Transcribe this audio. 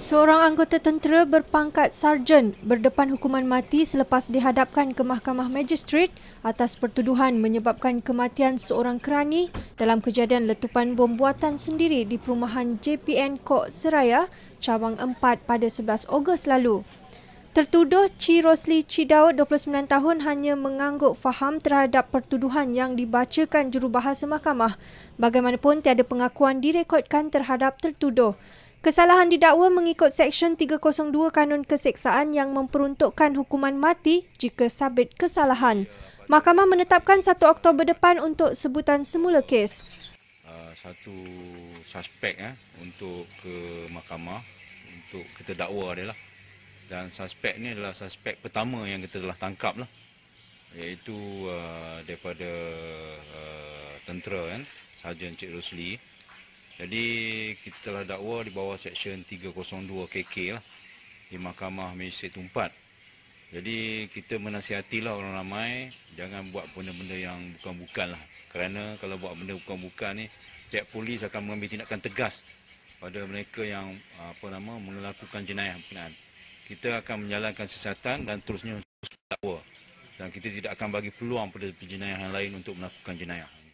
Seorang anggota tentera berpangkat sarjan berdepan hukuman mati selepas dihadapkan ke mahkamah magistrate atas pertuduhan menyebabkan kematian seorang kerani dalam kejadian letupan bom buatan sendiri di perumahan JPN Kok Seraya, Cawang 4 pada 11 Ogos lalu. Tertuduh Chi Rosli Chi Daud, 29 tahun, hanya mengangguk faham terhadap pertuduhan yang dibacakan jurubahasa mahkamah. Bagaimanapun, tiada pengakuan direkodkan terhadap tertuduh. Kesalahan didakwa mengikut Seksyen 302 Kanun Keseksaan yang memperuntukkan hukuman mati jika sabit kesalahan. Mahkamah menetapkan 1 Oktober depan untuk sebutan semula kes. Ah, satu suspek eh, untuk ke mahkamah untuk kita dakwa adalah Dan suspek ini adalah suspek pertama yang kita telah tangkap lah. Iaitu uh, daripada uh, tentera kan, eh, Sarjan Cik Rosli. Jadi kita telah dakwa di bawah Seksyen 302 KK lah, di Mahkamah Malaysia Tumpat. Jadi kita menasihatilah orang ramai jangan buat benda-benda yang bukan-bukan lah. Kerana kalau buat benda bukan-bukan ni, pihak polis akan mengambil tindakan tegas pada mereka yang apa nama melakukan jenayah berkenaan. Kita akan menjalankan siasatan dan terusnya dakwa. Dan kita tidak akan bagi peluang pada penjenayah yang lain untuk melakukan jenayah.